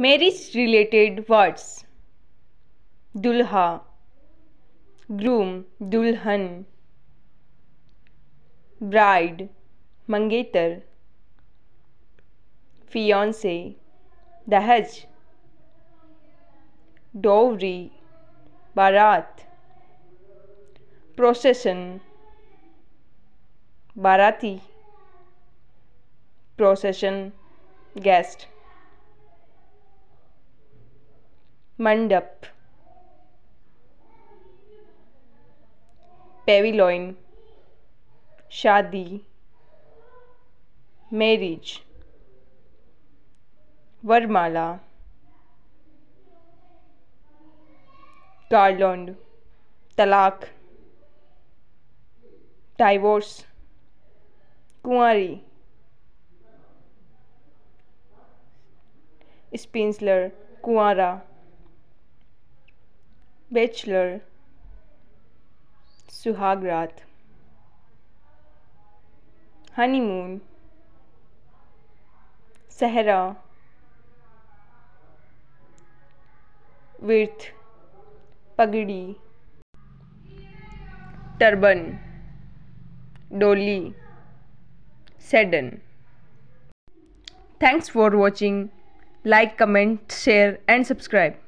marriage related words दुल्हा groom दुल्हन bride मंगेतर फियोंसे दहज डोवरी बारात प्रोसेशन बाराती प्रोसेशन गेस्ट मंडप पेविलोइन शादी मैरिज वरमाला गार्लॉन्ड तलाक डाइवोर्स कुंवारी स्पिंसलर कुंवारा बेचलर सुहागरात हनीमून सहरा विर्थ पगड़ी टर्बन डोली sedan thanks for watching like comment share and subscribe